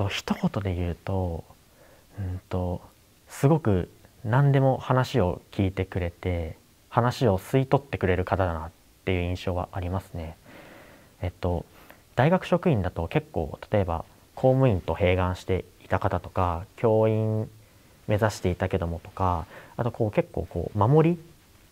と一言で言うと,、うんと、すごく何でも話を聞いてくれて話を吸い取ってくれる方だなっていう印象はありますね。えっと大学職員だと結構例えば公務員と併願していた方とか教員目指していたけどもとかあとこう結構こう守り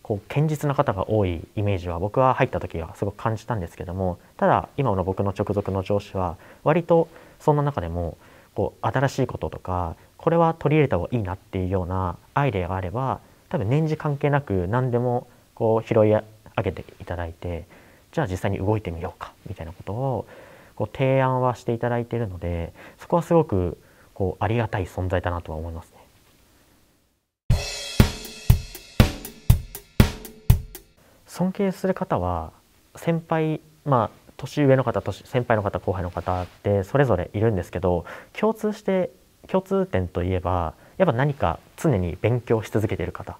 こう堅実な方が多いイメージは僕は入った時はすごく感じたんですけどもただ今の僕の直属の上司は割とそんな中でもこう新しいこととかこれは取り入れた方がいいなっていうようなアイデアがあれば多分年次関係なく何でもこう拾い上げていただいてじゃあ実際に動いてみようかみたいなことをこう提案はしていただいているのでそこはすごくこうありがたい存在だなとは思いますね。尊敬する方は先輩ま年上の方年先輩の方後輩の方ってそれぞれいるんですけど共通して共通点といえばやっぱ何か常に勉強し続けてる方っ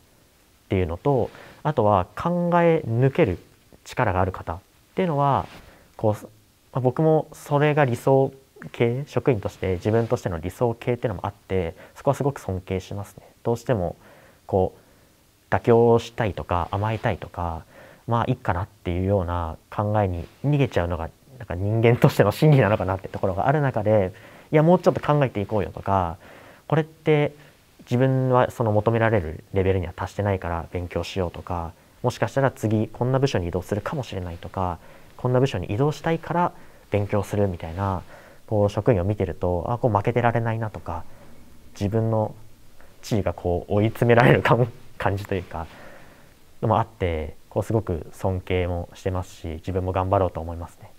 ていうのとあとは考え抜ける力がある方っていうのはこう、まあ、僕もそれが理想系職員として自分としての理想系っていうのもあってそこはすごく尊敬しますね。どうしてもこう妥協したいとか甘えたいとかまあいいかなっていうような考えに逃げちゃうのがなんか人間としての真理なのかなってところがある中でいやもうちょっと考えていこうよとかこれって自分はその求められるレベルには達してないから勉強しようとかもしかしたら次こんな部署に移動するかもしれないとかこんな部署に移動したいから勉強するみたいなこう職員を見てるとあこう負けてられないなとか自分の地位がこう追い詰められる感じというかのもあってこうすごく尊敬もしてますし自分も頑張ろうと思いますね。